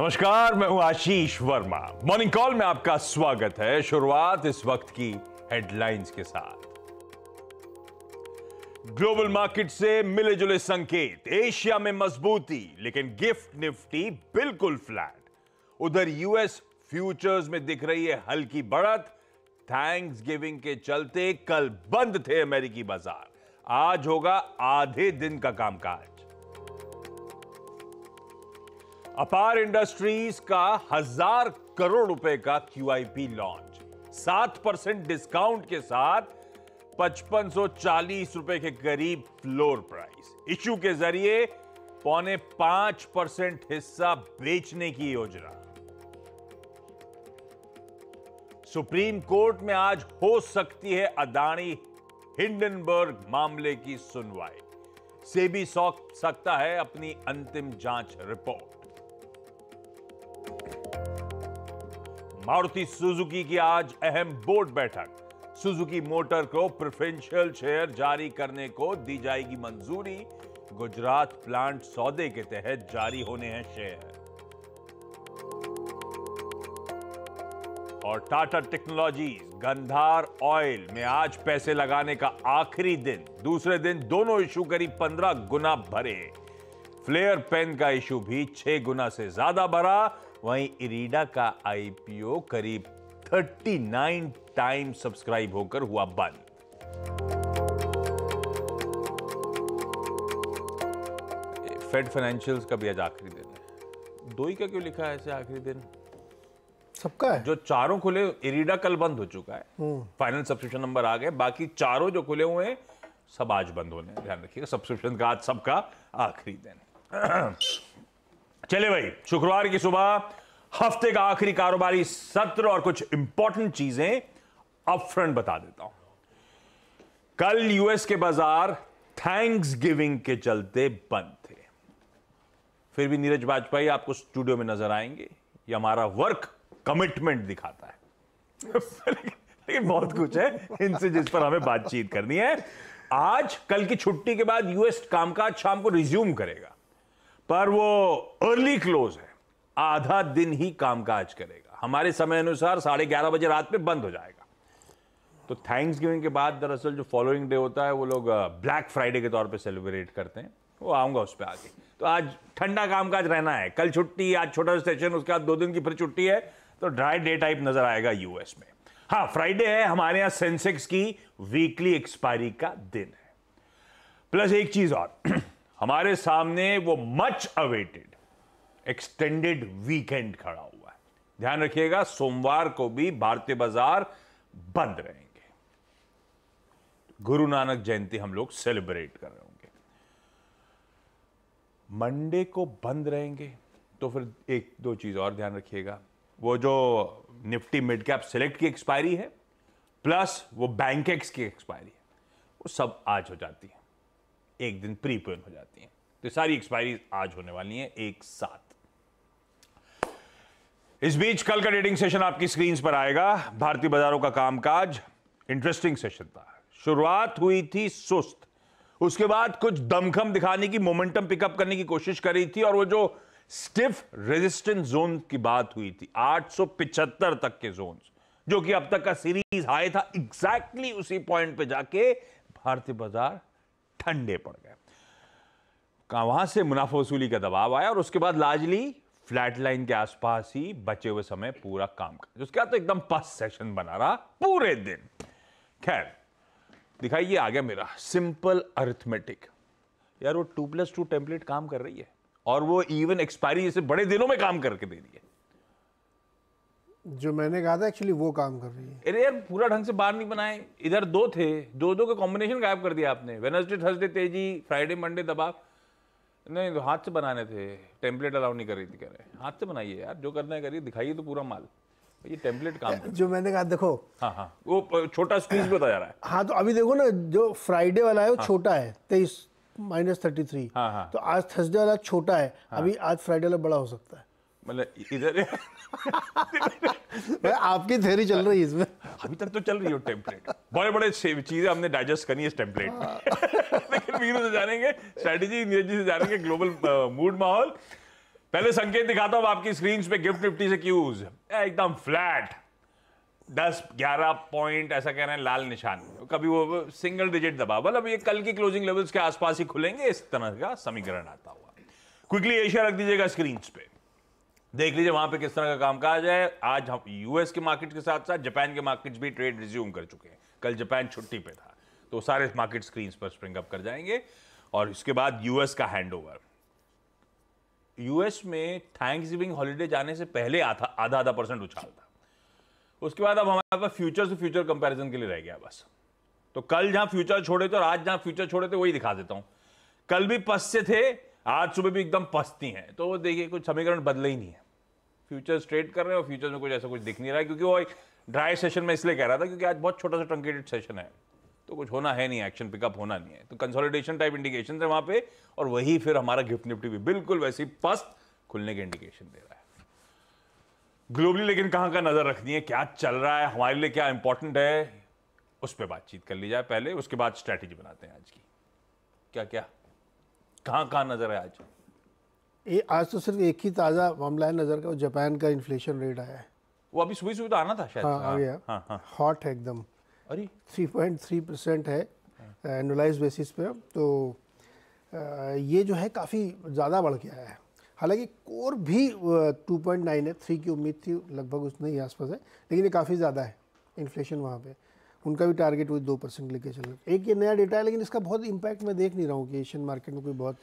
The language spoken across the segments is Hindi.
नमस्कार मैं हूं आशीष वर्मा मॉर्निंग कॉल में आपका स्वागत है शुरुआत इस वक्त की हेडलाइंस के साथ ग्लोबल मार्केट से मिले जुले संकेत एशिया में मजबूती लेकिन गिफ्ट निफ्टी बिल्कुल फ्लैट उधर यूएस फ्यूचर्स में दिख रही है हल्की बढ़त थैंक्स गिविंग के चलते कल बंद थे अमेरिकी बाजार आज होगा आधे दिन का कामकाज अपार इंडस्ट्रीज का हजार करोड़ रुपए का क्यूआईपी लॉन्च सात परसेंट डिस्काउंट के साथ पचपन रुपए के करीब फ्लोर प्राइस इश्यू के जरिए पौने पांच परसेंट हिस्सा बेचने की योजना सुप्रीम कोर्ट में आज हो सकती है अदाणी हिंडनबर्ग मामले की सुनवाई सेबी सौंप सकता है अपनी अंतिम जांच रिपोर्ट मारुति सुजुकी की आज अहम बोर्ड बैठक सुजुकी मोटर को प्रिफरेंशियल शेयर जारी करने को दी जाएगी मंजूरी गुजरात प्लांट सौदे के तहत जारी होने हैं शेयर और टाटा टेक्नोलॉजीज गंधार ऑयल में आज पैसे लगाने का आखिरी दिन दूसरे दिन दोनों इशू करीब पंद्रह गुना भरे फ्लेयर पेन का इशू भी छह गुना से ज्यादा भरा वहीं इरीडा का आईपीओ करीब 39 टाइम सब्सक्राइब होकर हुआ बंद फेड फाइनेंशियल्स का भी आज आखिरी दिन है दो ही का क्यों लिखा है ऐसे आखिरी दिन सबका है जो चारों खुले इरीडा कल बंद हो चुका है फाइनल सब्सक्रिप्शन नंबर आ गए बाकी चारों जो खुले हुए हैं सब आज बंद होने ध्यान रखिएगा सब्सक्रिप्शन का आज सबका आखिरी दिन चले भाई शुक्रवार की सुबह हफ्ते का आखिरी कारोबारी सत्र और कुछ इंपॉर्टेंट चीजें अपफ्रंट बता देता हूं कल यूएस के बाजार थैंक्स गिविंग के चलते बंद थे फिर भी नीरज वाजपेयी आपको स्टूडियो में नजर आएंगे ये हमारा वर्क कमिटमेंट दिखाता है लेकिन बहुत कुछ है इनसे जिस पर हमें बातचीत करनी है आज कल की छुट्टी के बाद यूएस कामकाज शाम को रिज्यूम करेगा पर वो अर्ली क्लोज है आधा दिन ही कामकाज करेगा हमारे समय अनुसार साढ़े ग्यारह बजे रात में बंद हो जाएगा तो थैंक्स गिविंग के बाद दरअसल जो फॉलोइंग डे होता है वो लोग ब्लैक फ्राइडे के तौर पे सेलिब्रेट करते हैं वो आऊंगा उस पर आगे तो आज ठंडा कामकाज रहना है कल छुट्टी आज छोटा सेशन उसके बाद दो दिन की फिर छुट्टी है तो ड्राई डे टाइप नजर आएगा यूएस में हाँ फ्राइडे है हमारे यहां सेंसेक्स की वीकली एक्सपायरी का दिन है प्लस एक चीज और हमारे सामने वो मच अवेटेड एक्सटेंडेड वीकेंड खड़ा हुआ है ध्यान रखिएगा सोमवार को भी भारतीय बाजार बंद रहेंगे गुरु नानक जयंती हम लोग सेलिब्रेट कर रहे होंगे मंडे को बंद रहेंगे तो फिर एक दो चीज और ध्यान रखिएगा वो जो निफ्टी मिड कैप सिलेक्ट की एक्सपायरी है प्लस वो बैंक की एक्सपायरी है वो सब आज हो जाती है एक दिन प्रीपेन हो जाती हैं तो सारी एक्सपायरी आज होने वाली है एक साथ इस बीच कल का ट्रेडिंग सेशन आपकी स्क्रीन पर आएगा भारतीय बाजारों का कामकाज इंटरेस्टिंग सेशन था शुरुआत हुई थी सुस्त उसके बाद कुछ दमखम दिखाने की मोमेंटम पिकअप करने की कोशिश करी थी और वो जो स्टिफ रेजिस्टेंस जोन की बात हुई थी 875 तक के जोन जो कि अब तक का सीरीज हाई था एग्जैक्टली exactly उसी पॉइंट पे जाके भारतीय बाजार ठंडे पड़ गए कहा वहां से मुनाफा वसूली का दबाव आया और उसके बाद लार्जली फ्लैट लाइन के आसपास ही बचे हुए समय पूरा काम कर उसके बाद तो एकदम पस सेशन बना रहा पूरे दिन खैर दिखाइए आ गया मेरा सिंपल अर्थमेटिक यार वो टू प्लस टू टेम्पलेट काम कर रही है और वो इवन एक्सपायरी जैसे बड़े दिनों में काम करके दे रही है जो मैंने कहा था एक्चुअली वो काम कर रही है अरे यार पूरा ढंग से बाहर नहीं बनाए इधर दो थे दो दो का कॉम्बिनेशन गायब कर दिया आपने वेनसडे थर्सडे तेजी फ्राइडे मंडे दबाव नहीं तो हाथ से बनाने थे टेम्पलेट अलाउ नहीं कर रही थी कह रहे हाथ से बनाइए यार जो करना है करिए दिखाइए तो पूरा माल ये टेम्पलेट काम जो मैंने कहा देखो हाँ हाँ वो छोटा स्क्वीज बताया रहा है हाँ तो अभी देखो ना जो फ्राइडे वाला है वो हाँ। छोटा है तेईस माइनस थर्टी थ्री तो आज थर्सडे वाला छोटा है हाँ। अभी आज फ्राइडे वाला बड़ा हो सकता है मतलब इधर आपकी थ्योरी चल रही है इसमें अभी तक तो चल रही है टेम्पलेट बड़े बड़े चीजें हमने डाइजेस्ट करनी है इस टेम्पलेट हाँ। लेकिन वीरू से जानेंगे स्ट्रेटेजी नीरज जी से जानेंगे ग्लोबल मूड uh, माहौल पहले संकेत दिखाता हूं आपकी स्क्रीन पे गिफ्ट निफ्टी से क्यूज एकदम फ्लैट दस ग्यारह पॉइंट ऐसा कह रहे हैं लाल निशान कभी वो सिंगल डिजिट दबावल मतलब ये कल की क्लोजिंग लेवल्स के आसपास ही खुलेंगे इस तरह का समीकरण आता हुआ क्विकली एशिया रख दीजिएगा स्क्रीन पे देख लीजिए वहां पे किस तरह का कामकाज है आज हम यूएस के मार्केट के साथ साथ जापान के मार्केट्स भी ट्रेड रिज्यूम कर चुके हैं कल जापान छुट्टी पे था तो सारे मार्केट स्क्रीन पर स्प्रिंग अप कर जाएंगे और इसके बाद यूएस का हैंडओवर यूएस में गिविंग हॉलीडे जाने से पहले आधा आधा आधा परसेंट उछाल था उसके बाद अब हमारे पास फ्यूचर से फ्यूचर कंपैरिजन के लिए रह गया बस तो कल जहां फ्यूचर छोड़े थे और आज जहां फ्यूचर छोड़े थे वही दिखा देता हूं कल भी पस से थे आज सुबह भी एकदम पसती हैं तो देखिए कुछ समीकरण बदले ही नहीं है फ्यूचर स्ट्रेट कर रहे हैं और फ्यूचर में कुछ ऐसा कुछ दिख नहीं रहा है क्योंकि वो एक ड्राई सेशन में इसलिए कह रहा था क्योंकि आज बहुत छोटा सा ट्रंकेटेड सेशन है तो कुछ होना है नहीं एक्शन पिकअप होना नहीं है तो कंसोलिडेशन टाइप इंडिकेशन है वहाँ पे और वही फिर हमारा गिफ्ट निफ्टी भी बिल्कुल वैसे ही पस्त खुलने के इंडिकेशन दे रहा है ग्लोबली लेकिन कहाँ का नज़र रखनी है क्या चल रहा है हमारे लिए क्या इंपॉर्टेंट है उस पर बातचीत कर ली जाए पहले उसके बाद स्ट्रैटेजी बनाते हैं आज की क्या क्या कहाँ कहाँ नज़र है आज ये आज तो सिर्फ एक ही ताज़ा मामला है नज़र का जापान का इन्फ्लेशन रेट आया है वो अभी सुबह सुबह तो आना था शायद हाँ हाँ, हाँ हाँ हॉट है एकदम अरे थ्री पॉइंट थ्री परसेंट है एनुलाइज हाँ। बेसिस पे तो आ, ये जो है काफ़ी ज़्यादा बढ़ गया है हालांकि कोर भी टू पॉइंट नाइन है थ्री की उम्मीद थी लगभग उसने ही आसपास है लेकिन ये काफ़ी ज़्यादा है इन्फ्लेशन वहाँ पे उनका भी टारगेट वही दो परसेंट लेके चल एक ये नया डेटा है लेकिन इसका बहुत इम्पैक्ट मैं देख नहीं रहा हूँ कि एशियन मार्केट में कोई बहुत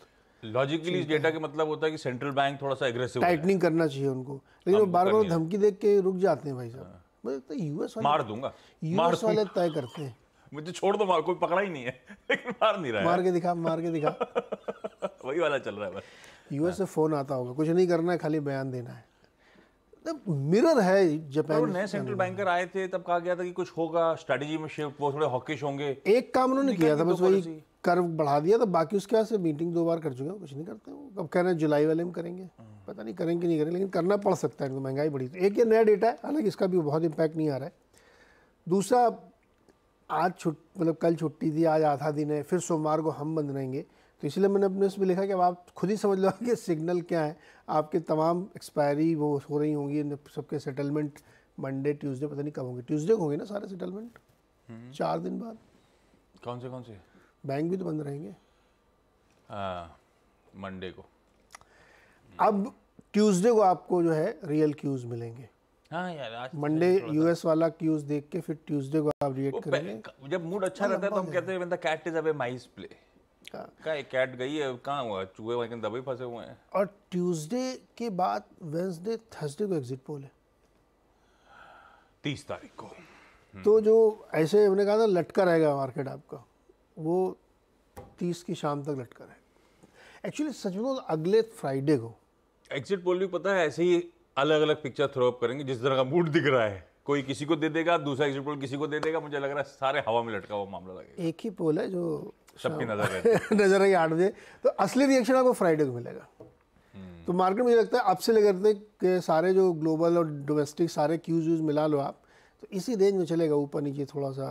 लॉजिकली इस डेटा के मतलब होता है कि सेंट्रल बैंक थोड़ा सा एग्रेसिव टाइटनिंग करना चाहिए उनको लेकिन वो हाँ, बार बार धमकी देख के रुक जाते हैं भाई साहब मुझे लगता है यूएस मार दूंगा यूएस वाले तय करते हैं मुझे तो छोड़ दो मार कोई पकड़ा ही नहीं है लेकिन मार नहीं रहा मार के दिखा मार के दिखा वही वाला चल रहा है बस यूएस से फोन हाँ। आता होगा कुछ नहीं करना है खाली बयान देना है मतलब मिरर है जापान नए सेंट्रल बैंकर आए थे तब कहा गया था कि कुछ होगा स्ट्रेटजी में शिफ्ट वो थोड़े हॉकिश होंगे एक काम उन्होंने किया था तो बस वही कर्व बढ़ा दिया था बाकी उसके बाद मीटिंग दो बार कर चुके हैं कुछ नहीं करते अब कह रहे हैं जुलाई वाले में करेंगे पता नहीं करेंगे नहीं करेंगे लेकिन करना पड़ सकता है इनको महंगाई बढ़ी तो। एक ये नया डेटा है हालांकि इसका भी बहुत इम्पैक्ट नहीं आ रहा है दूसरा आज छुट मतलब कल छुट्टी थी आज आधा दिन है फिर सोमवार को हम बंद रहेंगे तो इसलिए मैंने अपने उसमें लिखा कि अब आप खुद ही समझ लो कि सिग्नल क्या है आपके तमाम एक्सपायरी वो हो रही होंगी सबके सेटलमेंट मंडे ट्यूसडे पता नहीं कब होंगे ट्यूसडे को होंगे ना सारे सेटलमेंट हम्म। चार दिन बाद कौन से कौन से बैंक भी तो बंद रहेंगे मंडे को अब ट्यूसडे को आपको जो है रियल क्यूज मिलेंगे हाँ यार तो मंडे यूएस वाला क्यूज देख के फिर ट्यूसडे को आप रिएक्ट करेंगे जब मूड अच्छा रहता है तो हम कहते हैं cat is away mice play का एक कैट गई है कहाँ हुआ चूहे वहीं दबे फंसे हुए हैं और ट्यूसडे के बाद वेंसडे थर्सडे को एग्जिट पोल है तीस तारीख को हम्म। तो जो ऐसे हमने कहा था लटका रहेगा मार्केट आपका वो तीस की शाम तक लटका रहेगा एक्चुअली सच में तो अगले फ्राइडे को एग्जिट पोल भी पता है ऐसे ही अलग अलग पिक्चर थ्रो अप करेंगे जिस तरह का मूड दिख रहा है कोई किसी को दे देगा दूसरा एग्जिट पोल किसी को दे देगा मुझे लग रहा है सारे हवा में लटका हुआ मामला लगेगा एक ही पोल है जो सबकी नजर नजर आई आठ बजे तो असली रिएक्शन आपको फ्राइडे को मिलेगा हम्म। तो मार्केट मुझे लगता है अब से लेकर के सारे जो ग्लोबल और डोमेस्टिक सारे क्यूज व्यूज मिला लो आप तो इसी रेंज में चलेगा ऊपर नीचे थोड़ा सा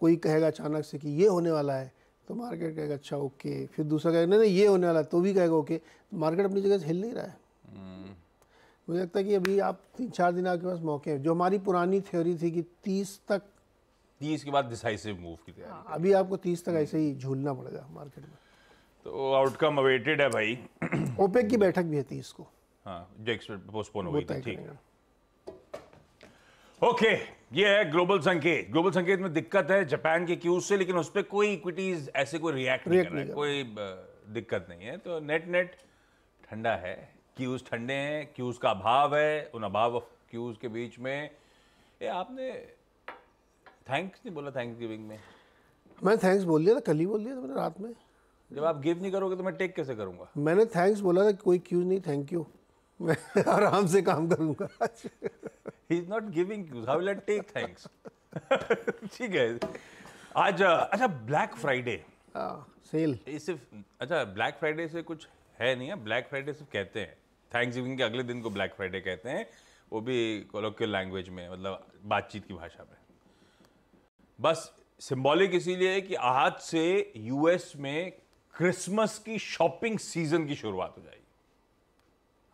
कोई कहेगा अचानक से कि ये होने वाला है तो मार्केट कहेगा अच्छा ओके फिर दूसरा कहेगा नहीं नहीं ये होने वाला है तो भी कहेगा ओके तो मार्केट अपनी जगह से हिल नहीं रहा है मुझे लगता है कि अभी आप तीन चार दिन आपके पास मौके हैं जो हमारी पुरानी थ्योरी थी कि तीस तक तीस के बाद डिसाइसिव मूव की तैयारी हाँ, अभी आपको तीस तक ऐसे ही झूलना पड़ेगा मार्केट में तो आउटकम अवेटेड है भाई ओपेक की बैठक भी है तीस को हाँ जो पोस्टपोन हो गई थी ठीक ओके okay, ये है ग्लोबल संकेत ग्लोबल संकेत में दिक्कत है जापान के क्यूज से लेकिन उस पर कोई इक्विटीज ऐसे कोई रिएक्ट नहीं कर रहा है कोई दिक्कत नहीं है तो नेट नेट ठंडा है क्यूज ठंडे हैं क्यूज का अभाव है उन अभाव ऑफ क्यूज के बीच में ये आपने थैंक्स नहीं बोला थैंक्स गिविंग में मैं थैंक्स बोल दिया था कल ही बोल दिया था मैंने रात में जब आप गिव नहीं करोगे तो मैं टेक कैसे करूँगा मैंने थैंक्स बोला था कोई क्यूज नहीं थैंक यू मैं आराम से काम करूंगा he is not giving cues how will I take thanks ठीक है आज अच्छा ब्लैक फ्राइडे सेल ये सिर्फ अच्छा ब्लैक फ्राइडे से कुछ है नहीं है ब्लैक फ्राइडे सिर्फ कहते हैं थैंक्सगिविंग के अगले दिन को ब्लैक फ्राइडे कहते हैं वो भी कोलोक्यल लैंग्वेज में मतलब बातचीत की भाषा में बस सिंबॉलिक इसीलिए है कि आज से यूएस में क्रिसमस की शॉपिंग सीजन की शुरुआत हो जाएगी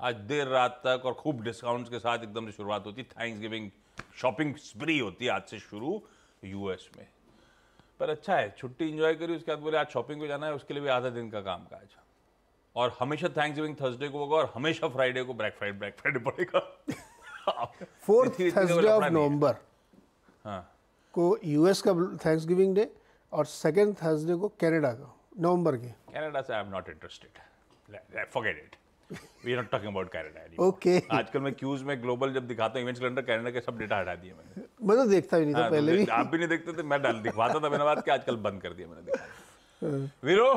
आज देर रात तक और खूब डिस्काउंट्स के साथ एकदम से शुरुआत होती थैंक्स गिविंग शॉपिंग स्प्री होती है आज से शुरू यूएस में पर अच्छा है छुट्टी इंजॉय करी उसके बाद बोले आज शॉपिंग को जाना है उसके लिए भी आधा दिन का काम काज और हमेशा थैंक्स गिविंग थर्सडे को होगा और हमेशा फ्राइडे को ब्लैक फ्राइडे ब्लैक फ्राइडे पड़ेगा फोर्थ थर्सडे ऑफ नवंबर को यूएस का थैंक्स गिविंग डे और सेकेंड थर्सडे को कैनेडा का नवंबर के कैनेडा से I am not interested forget it we are not talking about Canada okay आजकल मैं क्यूज में ग्लोबल जब दिखाता हूँ इवेंट्स कैलेंडर कैनेडा के सब डेटा हटा दिए मैंने मैं तो देखता भी नहीं था हाँ, तो पहले भी आप भी नहीं देखते थे मैं डाल दिखवाता था मैंने बात कि आजकल बंद कर दिया मैंने हाँ। वीरो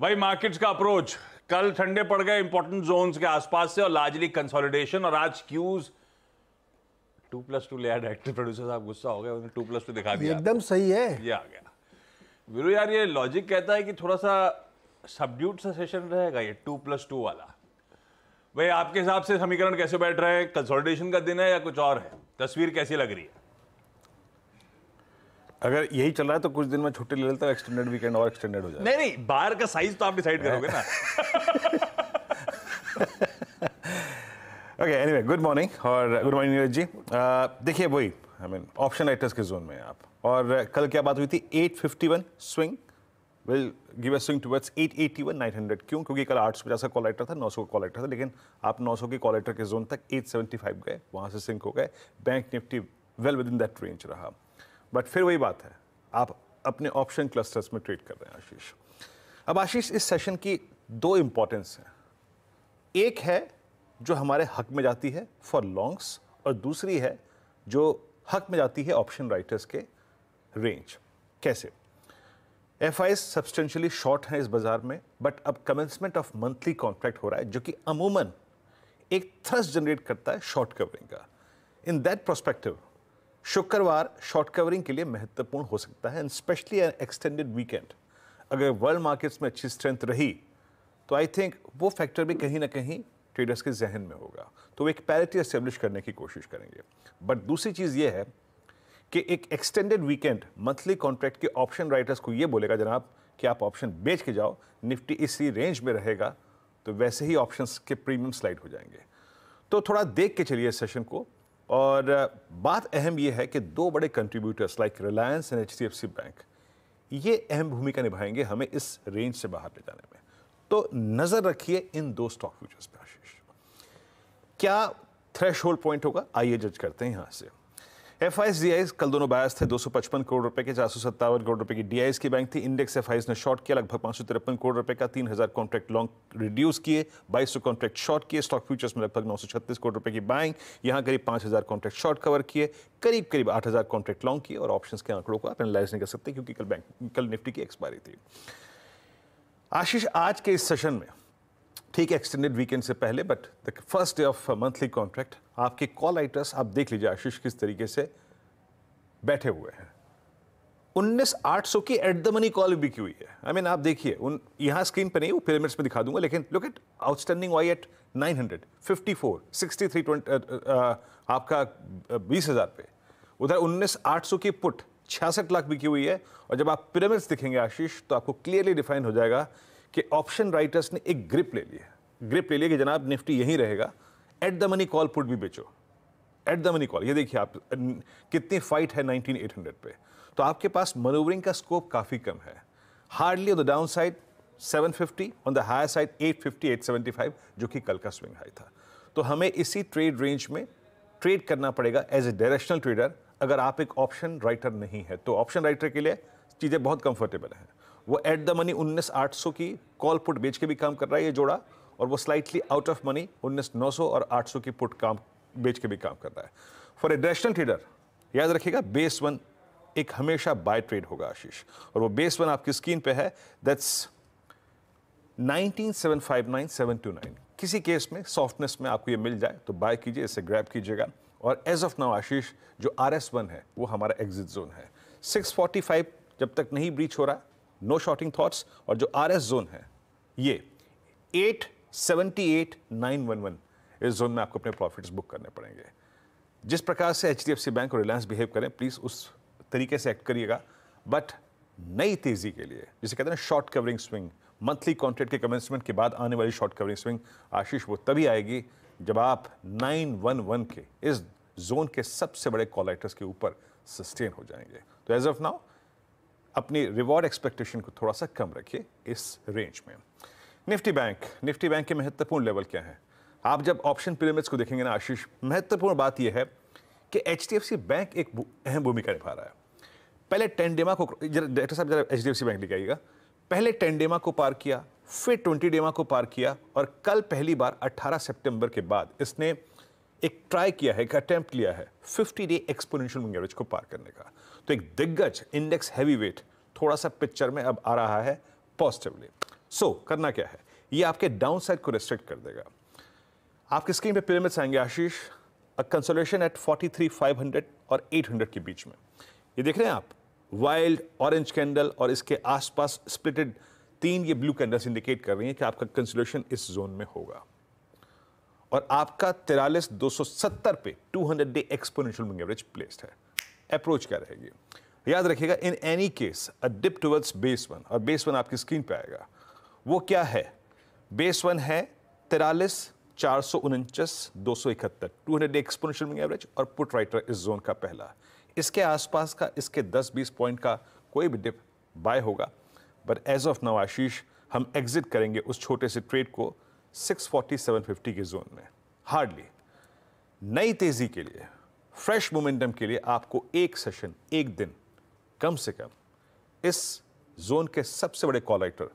भाई मार्केट्स का अप्रोच कल ठंडे पड़ गए इंपॉर्टेंट जोन के आसपास से और लार्जली कंसोलिडेशन और आज क्यूज टू प्लस टू लिया डायरेक्टर प्रोड्यूसर साहब गुस्सा हो गया टू प्लस टू दिखा दिया एकदम सही है ये आ गया वीरू यार ये लॉजिक कहता है कि थोड़ा सा सबड्यूट सा सेशन रहेगा ये टू प्लस टू वाला भाई आपके हिसाब से समीकरण कैसे बैठ रहे हैं कंसोलिडेशन का दिन है या कुछ और है तस्वीर कैसी लग रही है अगर यही चल रहा है तो कुछ दिन में छुट्टी ले लेता हूँ एक्सटेंडेड वीकेंड और एक्सटेंडेड हो जाए नहीं नहीं बाहर का साइज तो आप डिसाइड करोगे ना ओके एनीवे गुड मॉर्निंग और गुड मॉर्निंग नीरज जी देखिए वही आई मीन ऑप्शन राइटर्स के जोन में आप और uh, कल क्या बात हुई थी 851 swing will give a swing towards 881 900 क्यों क्योंकि कल 850 का कॉल राइटर था 900 का कॉल राइटर था लेकिन आप 900 के कॉल राइटर के जोन तक 875 गए वहाँ से सिंक हो गए bank Nifty well within that range रहा बट फिर वही बात है आप अपने ऑप्शन क्लस्टर्स में ट्रेड कर रहे हैं आशीष अब आशीष इस सेशन की दो इंपॉर्टेंस हैं एक है जो हमारे हक में जाती है फॉर लॉन्ग्स और दूसरी है जो हक में जाती है ऑप्शन राइटर्स के रेंज कैसे F I S substantially short हैं इस बाज़ार में बट अब कमेंसमेंट ऑफ मंथली कॉन्ट्रैक्ट हो रहा है जो कि अमूमन एक थ्रस्ट जनरेट करता है शॉर्ट कवरिंग का इन दैट प्रोस्पेक्टिव शुक्रवार शॉर्ट कवरिंग के लिए महत्वपूर्ण हो सकता है and specially an extended weekend अगर वर्ल्ड मार्केट्स में अच्छी स्ट्रेंथ रही तो आई थिंक वो फैक्टर भी कहीं ना कहीं ट्रेडर्स के जहन में होगा तो वो एक पैरिटी एस्टेब्लिश करने की कोशिश करेंगे बट दूसरी चीज़ ये है कि एक एक्सटेंडेड वीकेंड मंथली कॉन्ट्रैक्ट के ऑप्शन राइटर्स को ये बोलेगा जनाब कि आप ऑप्शन बेच के जाओ निफ्टी इसी रेंज में रहेगा तो वैसे ही ऑप्शन के प्रीमियम स्लाइड हो जाएंगे तो थोड़ा देख के चलिए सेशन को और बात अहम यह है कि दो बड़े contributors like Reliance and H bank ये अहम भूमिका निभाएंगे हमें इस रेंज से बाहर ले जाने में तो नज़र रखिए इन दो स्टॉक फ्यूचर्स पर आशीष क्या थ्रेश पॉइंट होगा आइए जज करते हैं यहाँ से एफ आई कल दोनों बायस थे 255 करोड़ रुपए के चार करोड़ रुपए की डीआईएस की बैंक थी इंडेक्स एफ ने शॉर्ट किया लगभग तिरपन करोड़ रुपए का 3000 कॉन्ट्रैक्ट लॉन्ग रिड्यूस किए 2200 कॉन्ट्रैक्ट शॉर्ट किए स्टॉक फ्यूचर्स में लगभग 936 करोड़ रुपए की बैंक यहाँ करीब 5000 कॉन्ट्रैक्ट शॉर्ट कवर किए करीब करीब आठ कॉन्ट्रैक्ट लॉन्ग किए और ऑप्शन के आंकड़ों को आप एनालाइज नहीं कर सकते क्योंकि कल बैंक कल निफ्टी की एक्सपायरी थी आशीष आज के इस सेशन में ठीक है एक्सटेंडेड वीकेंड से पहले but the first day of monthly contract आपके कॉल आइटर्स आप देख लीजिए आशीष किस तरीके से बैठे हुए हैं उन्नीस आठ सौ की एट द मनी कॉल भी की हुई है आई I मीन mean, आप देखिए उन यहाँ स्क्रीन पर नहीं वो पिरामिड्स में दिखा दूंगा लेकिन look at outstanding why eight nine hundred fifty four sixty three twenty आपका uh, बीस हज़ार पे उधर उन्नीस आठ सौ की पुट छियासठ लाख बिकी हुई है और जब आप पिरामिड्स दिखेंगे आशीष तो आपको क्लियरली डिफाइन हो जाएगा कि ऑप्शन राइटर्स ने एक ग्रिप ले ली है ग्रिप ले लिया कि जनाब निफ्टी यहीं रहेगा at the money call put भी बेचो एट द मनी कॉल ये देखिए आप कितनी फाइट है 19800 पे तो आपके पास मनोवरिंग का स्कोप काफ़ी कम है hardly on the down side 750 on the higher side 850 875 जो कि कल का स्विंग हाई था तो हमें इसी ट्रेड रेंज में ट्रेड करना पड़ेगा एज ए डायरेक्शनल ट्रेडर अगर आप एक ऑप्शन राइटर नहीं है तो ऑप्शन राइटर के लिए चीज़ें बहुत कंफर्टेबल हैं वो एट द मनी उन्नीस आठ सौ की कॉल पुट बेच के भी काम कर रहा है ये जोड़ा और वो स्लाइटली आउट ऑफ मनी उन्नीस नौ सौ और आठ सौ की पुट काम बेच के भी काम कर रहा है फॉर ए डेशनल ट्रेडर याद रखिएगा बेस वन एक हमेशा बाय ट्रेड होगा आशीष और वो बेस वन आपकी स्क्रीन पे है that's nineteen seven five nine seven two nine किसी केस में सॉफ्टनेस में आपको ये मिल जाए तो बाय कीजिए इसे ग्रैब कीजिएगा और एज ऑफ नाउ आशीष जो आर एस वन है वो हमारा एग्जिट जोन है सिक्स फोर्टी फाइव जब तक नहीं ब्रीच हो रहा नो शॉर्टिंग थॉट्स और जो आर एस जोन है ये eight seventy eight nine one one इस जोन में आपको अपने प्रॉफिट्स बुक करने पड़ेंगे जिस प्रकार से H D F C bank और रिलायंस बिहेव करें प्लीज़ उस तरीके से एक्ट करिएगा बट नई तेज़ी के लिए जिसे कहते हैं short covering swing monthly contract के कमेंसमेंट के बाद आने वाली शॉर्ट कवरिंग स्विंग आशीष वो तभी आएगी जब आप 911 के इस जोन के सबसे बड़े कॉलेक्टर्स के ऊपर सस्टेन हो जाएंगे तो एज ऑफ नाउ अपनी रिवॉर्ड एक्सपेक्टेशन को थोड़ा सा कम रखिए इस रेंज में निफ्टी बैंक निफ्टी बैंक के महत्वपूर्ण लेवल क्या है आप जब ऑप्शन पिरामिड्स को देखेंगे ना आशीष महत्वपूर्ण बात यह है कि एच बैंक एक अहम भूमिका निभा रहा है पहले टेंडेमा को डॉक्टर साहब जरा एच बैंक लिखाइएगा पहले टेंडेमा को पार किया फिर ट्वेंटी डेमा को पार किया और कल पहली बार 18 सितंबर के बाद इसने एक ट्राई किया है एक अटैम्प्ट लिया है 50 डे एक्सपोनेंशियल मूविंग एवरेज को पार करने का तो एक दिग्गज इंडेक्स हैवी वेट थोड़ा सा पिक्चर में अब आ रहा है पॉजिटिवली सो so, करना क्या है ये आपके डाउन साइड को रिस्ट्रिक्ट कर देगा आपकी स्क्रीन पे पिरामिड्स आएंगे आशीष अ कंसोलेशन एट 43,500 और 800 के बीच में ये देख रहे हैं आप वाइल्ड ऑरेंज कैंडल और इसके आसपास स्प्लिटेड तीन ये ब्लू कैंडल्स इंडिकेट कर रही हैं कि आपका कंसोलेशन इस जोन में होगा और आपका तिरालीस दो सौ सत्तर पे two hundred day exponential average placed है अप्रोच क्या रहेगी याद रखिएगा in any case a dip towards base one और बेस वन आपकी स्क्रीन पे आएगा वो क्या है बेस वन है तिरालीस चार सौ उनचास दो सौ इकहत्तर two hundred exponential moving average और पुट राइटर इस जोन का पहला इसके आसपास का इसके दस बीस पॉइंट का कोई भी डिप बाय होगा but as of now Ashish हम एग्जिट करेंगे उस छोटे से ट्रेड को सिक्स फोर्टी सेवन फिफ्टी के जोन में हार्डली नई तेजी के लिए फ्रेश मोमेंटम के लिए आपको एक सेशन एक दिन कम से कम इस जोन के सबसे बड़े कॉल राइटर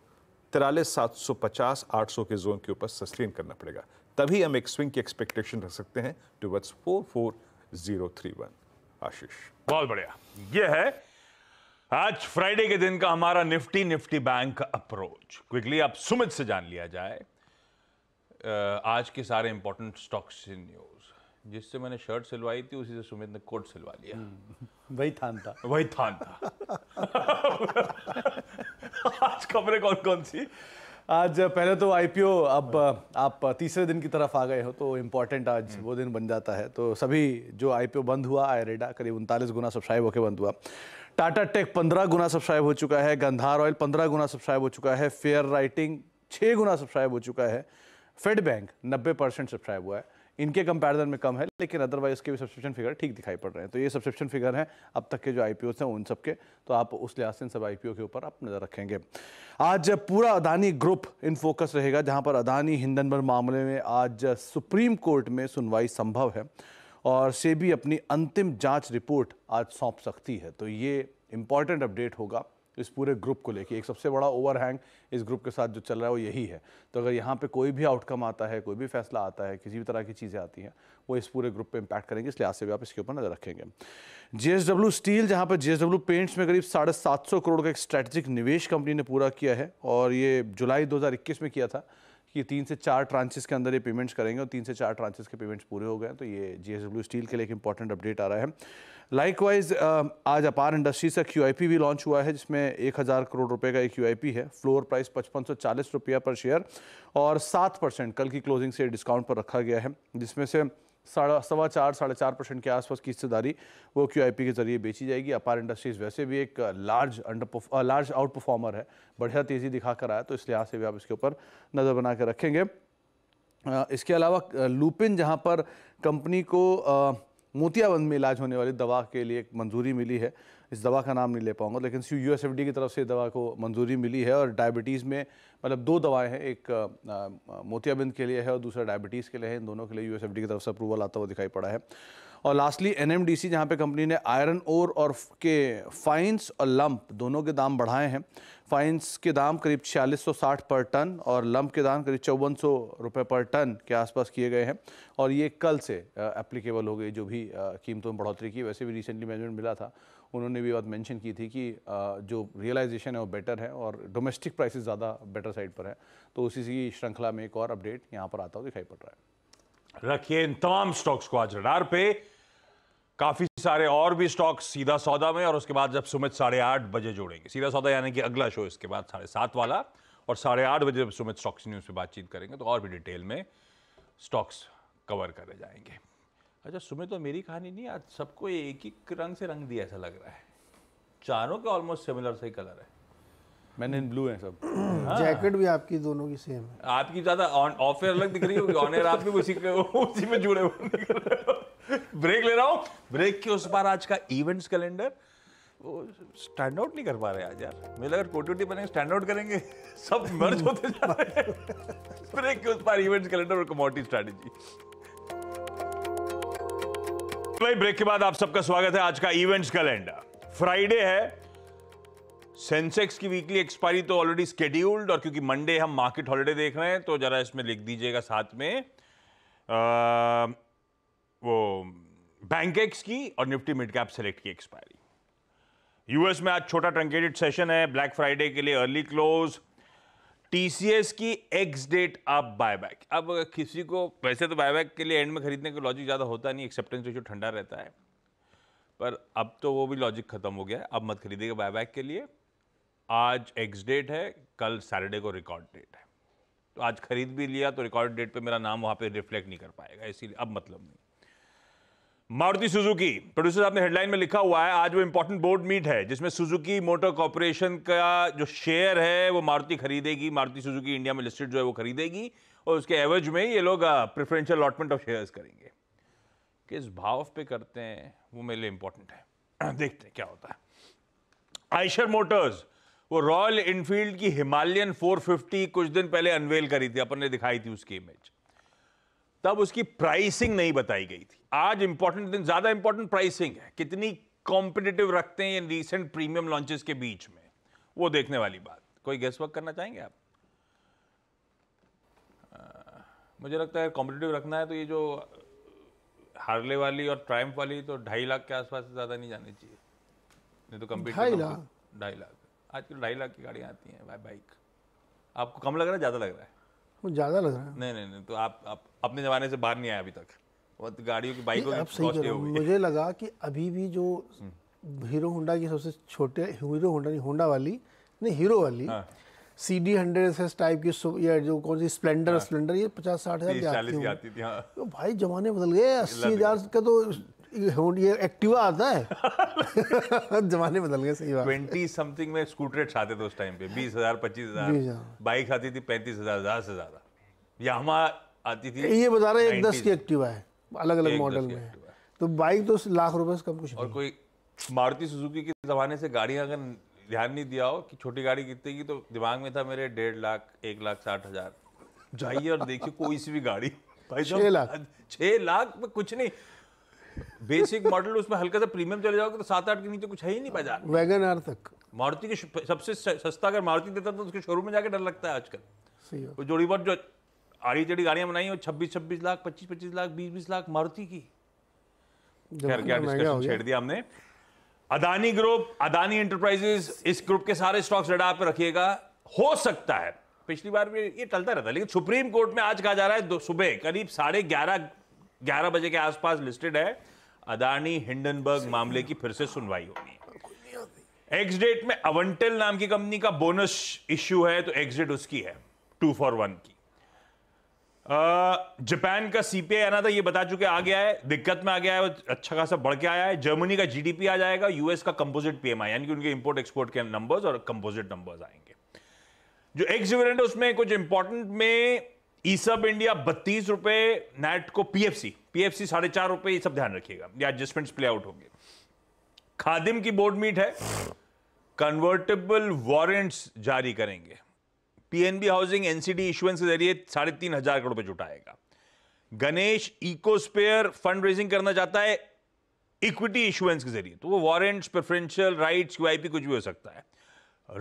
तिरालीस सात सौ पचास आठ सौ के जोन के ऊपर सस्टेन करना पड़ेगा तभी हम एक स्विंग की एक्सपेक्टेशन रख सकते हैं towards four four zero three one Ashish बहुत बढ़िया ये है आज फ्राइडे के दिन का हमारा Nifty Nifty bank approach quickly आप सुमित से जान लिया जाए आज के सारे इंपॉर्टेंट स्टॉक्स न्यूज जिससे मैंने शर्ट सिलवाई थी उसी से सुमित ने कोट सिलवा लिया हम्म। वही थान था वही थान था आज खबरें कौन कौन सी आज पहले तो आईपीओ अब आप तीसरे दिन की तरफ आ गए हो तो इम्पोर्टेंट आज हम्म। वो दिन बन जाता है तो सभी जो आईपीओ बंद हुआ आयरेडा करीब उनतालीस गुना सब्सक्राइब होकर बंद हुआ टाटा टेक पंद्रह गुना सब्सक्राइब हो चुका है गंधार ऑयल पंद्रह गुना सब्सक्राइब हो चुका है फेयर राइटिंग छः गुना सब्सक्राइब हो चुका है फेड बैंक नब्बे परसेंट सब्सक्राइब हुआ है इनके कंपैरिजन में कम है लेकिन अदरवाइज के भी सब्सक्रिप्शन फिगर ठीक दिखाई पड़ रहे हैं तो ये सब्सक्रिप्शन फिगर हैं अब तक के जो आई हैं उन सब के तो आप उस लिहाज से इन सब आई के ऊपर आप नज़र रखेंगे आज पूरा अदानी ग्रुप इन फोकस रहेगा जहाँ पर अदानी हिंदनबर्ग मामले में आज सुप्रीम कोर्ट में सुनवाई संभव है और भी अपनी अंतिम जांच रिपोर्ट आज सौंप सकती है तो ये इम्पॉर्टेंट अपडेट होगा तो इस पूरे ग्रुप को लेके एक सबसे बड़ा ओवरहैंग इस ग्रुप के साथ जो चल रहा है वो यही है तो अगर यहाँ पे कोई भी आउटकम आता है कोई भी फैसला आता है किसी भी तरह की चीज़ें आती हैं वो इस पूरे ग्रुप पे इंपैक्ट करेंगे इसलिए आज से भी आप इसके ऊपर नजर रखेंगे जे स्टील जहाँ पर जे पेंट्स में करीब साढ़े सात सौ करोड़ का एक स्ट्रैटेजिक निवेश कंपनी ने पूरा किया है और ये जुलाई दो में किया था कि तीन से चार ट्रांचेस के अंदर ये पेमेंट्स करेंगे और तीन से चार ट्रांचेस के पेमेंट्स पूरे हो गए तो ये जीएसडब्ल्यू स्टील के लिए एक इंपॉर्टेंट अपडेट आ रहा है लाइकवाइज आज अपार इंडस्ट्रीज का क्यू भी लॉन्च हुआ है जिसमें एक हज़ार करोड़ रुपये का एक क्यू है फ्लोर प्राइस पचपन सौ चालीस रुपया पर शेयर और सात परसेंट कल की क्लोजिंग से डिस्काउंट पर रखा गया है जिसमें से साढ़ा सवा चार साढ़े चार परसेंट के आसपास की हिस्सेदारी वो क्यू आई पी के जरिए बेची जाएगी अपार इंडस्ट्रीज़ वैसे भी एक large under large outperformer है बढ़िया तेज़ी दिखा कर आया तो इस लिहाज से भी आप इसके ऊपर नज़र बना के रखेंगे इसके अलावा लूपिन जहाँ पर कंपनी को मोतियाबंद में इलाज होने वाली दवा के लिए एक मंजूरी मिली है इस दवा का नाम नहीं ले पाऊँगा लेकिन यू एस की तरफ से दवा को मंजूरी मिली है और डायबिटीज़ में मतलब दो दवाएं हैं एक मोतियाबिंद के लिए है और दूसरा डायबिटीज़ के लिए है इन दोनों के लिए यू की तरफ से अप्रूवल आता हुआ दिखाई पड़ा है और lastly N M D C जहाँ पर कंपनी ने आयरन ओर और के फाइन्स और लम्प दोनों के दाम बढ़ाए हैं फाइन्स के दाम करीब छियालीस सौ साठ पर टन और लंप के दाम करीब चौवन सौ रुपये पर टन के आसपास किए गए हैं और ये कल से एप्लीकेबल हो गई जो भी कीमतों में बढ़ोतरी की वैसे भी रिसेंटली मैनेजमेंट मिला था उन्होंने भी बात मेंशन की थी कि जो रियलाइजेशन है वो बेटर है और डोमेस्टिक प्राइसेस ज़्यादा बेटर साइड पर है तो उसी की श्रृंखला में एक और अपडेट यहाँ पर आता हुआ दिखाई पड़ रहा है रखिए इन तमाम स्टॉक्स को आज रडार पे काफी सारे और भी स्टॉक्स सीधा सौदा में और उसके बाद जब सुमित साढ़े आठ बजे जोड़ेंगे सीधा सौदा यानी कि अगला शो इसके बाद साढ़े सात वाला और साढ़े आठ बजे जब सुमित स्टॉक्स न्यूज़ पे बातचीत करेंगे तो और भी डिटेल में स्टॉक्स कवर करे जाएंगे अच्छा सुबह तो मेरी कहानी नहीं आज सबको एक ही रंग से रंग दिया ऐसा लग रहा है चारों का ऑलमोस्ट सिमिलर से कलर है मैंने इन ब्लू है सब जैकेट हाँ। भी आपकी दोनों की सेम है आपकी ज़्यादा ऑफ एयर अलग दिख रही होगी ऑन एयर आप भी उसी के उसी में जुड़े हुए ब्रेक ले रहा हूँ ब्रेक के उस बार आज का इवेंट्स कैलेंडर वो स्टैंड आउट नहीं कर पा रहे आज यार मुझे लगा कोटोटी बनेंगे स्टैंड आउट करेंगे सब मर्ज होते जा रहे हैं ब्रेक के उस बार इवेंट्स कैलेंडर और कमोडिटी स्ट्रैटेजी भाई ब्रेक के बाद आप सबका स्वागत है आज का इवेंट्स कैलेंडर फ्राइडे है सेंसेक्स की वीकली एक्सपायरी तो ऑलरेडी स्केड्यूल्ड और क्योंकि मंडे हम मार्केट हॉलिडे देख रहे हैं तो जरा इसमें लिख दीजिएगा साथ में आ, वो बैंकेक्स की और निफ्टी मिड कैप सेलेक्ट की एक्सपायरी यूएस में आज छोटा ट्रंकेटेड सेशन है ब्लैक फ्राइडे के लिए अर्ली क्लोज टीसीएस की एक्स डेट आप बायबैक अब किसी को वैसे तो बायबैक के लिए एंड में खरीदने का लॉजिक ज़्यादा होता नहीं एक्सेप्टेंस रेशो ठंडा रहता है पर अब तो वो भी लॉजिक ख़त्म हो गया अब मत खरीदेगा बायबैक के लिए आज एक्स डेट है कल सैटरडे को रिकॉर्ड डेट है तो आज खरीद भी लिया तो रिकॉर्ड डेट पे मेरा नाम वहाँ पे रिफ्लेक्ट नहीं कर पाएगा इसीलिए अब मतलब नहीं मारुति सुजुकी प्रोड्यूसर साहब ने हेडलाइन में लिखा हुआ है आज वो इंपॉर्टेंट बोर्ड मीट है जिसमें सुजुकी मोटर कॉरपोरेशन का जो शेयर है वो मारुति खरीदेगी मारुति सुजुकी इंडिया में लिस्टेड जो है वो खरीदेगी और उसके एवज में ये लोग प्रेफरेंशियल अलॉटमेंट ऑफ शेयर्स करेंगे किस भाव पे करते हैं वो मेरे लिए इंपॉर्टेंट है देखते हैं क्या होता है आइशर मोटर्स वो रॉयल इनफील्ड की हिमालयन फिफ्टी कुछ दिन पहले अनवेल करी थी अपन ने दिखाई थी उसकी इमेज तब उसकी प्राइसिंग नहीं बताई गई थी आज इंपॉर्टेंट दिन ज्यादा इंपॉर्टेंट प्राइसिंग है कितनी कॉम्पिटेटिव रखते हैं ये रीसेंट प्रीमियम लॉन्चेस के बीच में वो देखने वाली बात कोई गेस वर्क करना चाहेंगे आप मुझे लगता है कॉम्पिटेटिव रखना है तो ये जो हार्ले वाली और ट्रायम्फ वाली तो ढाई लाख के आसपास से ज़्यादा नहीं जानी चाहिए नहीं तो कम्पीट ढाई लाख आज कल आजकल ढाई लाख की गाड़ियाँ आती हैं बाइक आपको कम लग रहा है ज़्यादा लग रहा है ज़्यादा लग रहा है नहीं नहीं नहीं तो आप, आप अपने ज़माने से बाहर नहीं आए अभी तक तो गाड़ियों की बाइकों की सही मुझे लगा कि अभी भी जो हीरो होंडा की सबसे छोटे हीरो होंडा नहीं होंडा वाली नहीं हीरो वाली C D hundred S S type की या जो कौन सी स्प्लेंडर हाँ। स्प्लेंडर ये पचास साठ हज़ार की आती थी हाँ। तो भाई जमाने बदल गए अस्सी हज़ार का तो ये एक्टिवा आता है जमाने बदल गए सही बात ट्वेंटी समथिंग में स्कूटर छाते थे उस टाइम पे बीस हज़ार पच्चीस हज़ार बाइक आती थी पैंतीस हज़ार हज़ार से ज़्यादा यहाँ आती थी ये बता रहे एक दस की एक्टिवा है अलग अलग मॉडल में है तो बाइक तो लाख रुपए से कम कुछ और कोई मारुति सुजुकी के ज़माने से गाड़ियाँ अगर ध्यान नहीं दिया हो कि छोटी गाड़ी कितने की तो दिमाग में था मेरे डेढ़ लाख एक लाख साठ हज़ार जाइए और देखिए कोई सी भी गाड़ी छह लाख छह लाख में कुछ नहीं बेसिक मॉडल उसमें हल्का सा प्रीमियम चले जाओगे तो सात आठ के नीचे कुछ है ही नहीं बाजार वैगन आर तक मारुति के सबसे सस्ता अगर मारुति देता तो उसके शोरूम में जाके डर लगता है आजकल वो जोड़ी बहुत जो आड़ी टेढ़ी गाड़ियां बनाई और छब्बीस छब्बीस लाख पच्चीस पच्चीस लाख बीस बीस लाख मारुति की खैर तो क्या डिस्कशन छेड़ दिया हमने अदानी ग्रुप अदानी इंटरप्राइजेस इस ग्रुप के सारे स्टॉक्स रडार पर रखिएगा हो सकता है पिछली बार भी ये टलता रहता है लेकिन सुप्रीम कोर्ट में आज कहा जा रहा है सुबह करीब साढ़े ग्यारह ग्यारह बजे के आसपास लिस्टेड है अदानी हिंडनबर्ग मामले की फिर से सुनवाई होगी एक्स में अवंटेल नाम की कंपनी का बोनस इश्यू है तो एक्स उसकी है टू फॉर वन की जापान का सीपीआई आना था ये बता चुके आ गया है दिक्कत में आ गया है अच्छा खासा बढ़ के आया है जर्मनी का जीडीपी आ जाएगा यूएस का कंपोजिट पीएमआई यानी कि उनके इंपोर्ट एक्सपोर्ट के नंबर्स और कंपोजिट नंबर्स आएंगे जो एक्स है उसमें कुछ इंपॉर्टेंट में ईसब e इंडिया बत्तीस रुपए नेट को पीएफसी पीएफसी साढ़े चार रुपए ये सब ध्यान रखिएगा ये एडजस्टमेंट्स प्ले आउट होंगे खादिम की बोर्ड मीट है कन्वर्टेबल वारंट्स जारी करेंगे पीएनबी हाउसिंग एनसीडी इशुएंस के जरिए साढ़े तीन हजार करोड़ रुपए जुटाएगा गणेश इकोस्पेयर फंड रेजिंग करना चाहता है इक्विटी इशुएंस के जरिए तो वो वारंट्स प्रेफरेंशियल राइट्स क्यूआईपी कुछ भी हो सकता है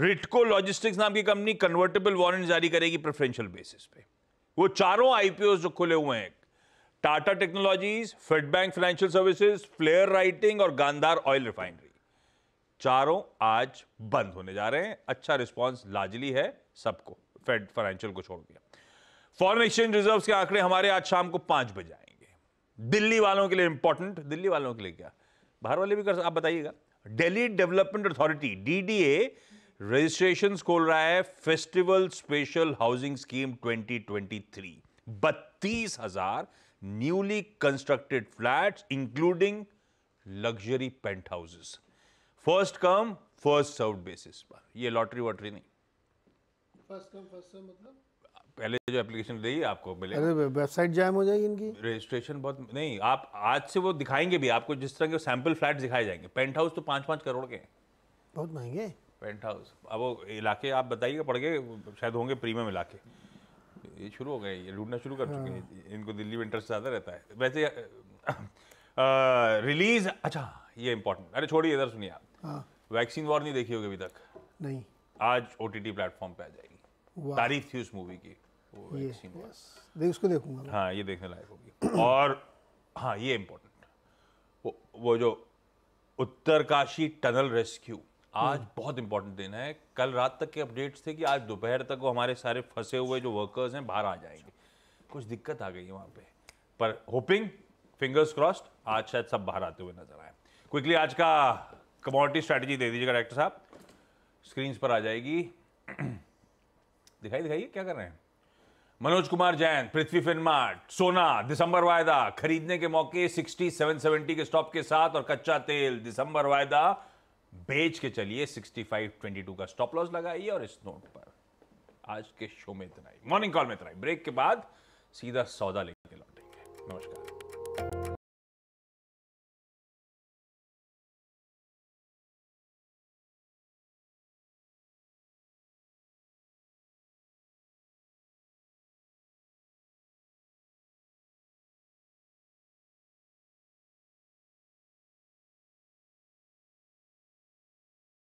रिटको लॉजिस्टिक्स नाम की कंपनी कन्वर्टेबल वारंट जारी करेगी प्रेफरेंशियल बेसिस पे वो चारों आईपीओ जो खुले हुए हैं Tata Technologies Fed bank financial services Flair writing और गांधार ऑयल रिफाइनरी चारों आज बंद होने जा रहे हैं अच्छा रिस्पॉन्स लाजली है सबको फेड फाइनेंशियल को छोड़ दिया फॉरेन एक्सचेंज रिजर्व के आंकड़े हमारे आज शाम को पांच बजे आएंगे दिल्ली वालों के लिए इंपॉर्टेंट दिल्ली वालों के लिए क्या बाहर वाले भी कर आप बताइएगा Delhi development authority DDA registration खोल रहा है फेस्टिवल स्पेशल हाउसिंग स्कीम 2023 बत्तीस हजार newly constructed flats including luxury penthouses first come first serve basis पर ये लॉटरी वॉटरी नहीं मतलब? पहले जो एप्लीकेशन दी आपको मिले अरे वेबसाइट जैम हो जाएगी इनकी रजिस्ट्रेशन बहुत नहीं आप आज से वो दिखाएंगे भी आपको जिस तरह के सैंपल फ्लैट दिखाए जाएंगे पेंट हाउस तो पाँच पाँच करोड़ के बहुत महंगे पेंट हाउस अब वो इलाके आप बताइएगा पढ़ गए शायद होंगे प्रीमियम इलाके ये शुरू हो गए ये ढूंढना शुरू कर चुके हैं हाँ। इनको दिल्ली में इंटरेस्ट ज़्यादा रहता है वैसे रिलीज अच्छा ये इंपॉर्टेंट अरे छोड़िए इधर सुनिए आप वैक्सीन हाँ। वॉर नहीं देखी होगी अभी तक नहीं आज ओ टी टी प्लेटफॉर्म पर आ जाएगी तारीफ थी उस मूवी की वो उसको देखूंगा हाँ ये देखने लायक होगी और हाँ ये इम्पोर्टेंट वो वो जो उत्तरकाशी टनल रेस्क्यू आज हम्म। बहुत इंपॉर्टेंट दिन है कल रात तक के अपडेट्स थे कि आज दोपहर तक वो हमारे सारे फंसे हुए जो वर्कर्स हैं बाहर आ जाएंगे कुछ दिक्कत आ गई है वहाँ पे पर होपिंग फिंगर्स क्रॉस्ड आज शायद सब बाहर आते हुए नजर आए क्विकली आज का कमोडिटी स्ट्रैटेजी दे दीजिएगा डॉक्टर साहब स्क्रीन पर आ जाएगी दिखाई दिखाइए क्या कर रहे हैं मनोज कुमार जैन पृथ्वी फिनमार्ट सोना दिसंबर वायदा खरीदने के मौके 6770 के स्टॉप के साथ और कच्चा तेल दिसंबर वायदा बेच के चलिए 6522 का स्टॉप लॉस लगाइए और इस नोट पर आज के शो में इतना ही मॉर्निंग कॉल में इतना ही ब्रेक के बाद सीधा सौदा लेके लौटेंगे नमस्कार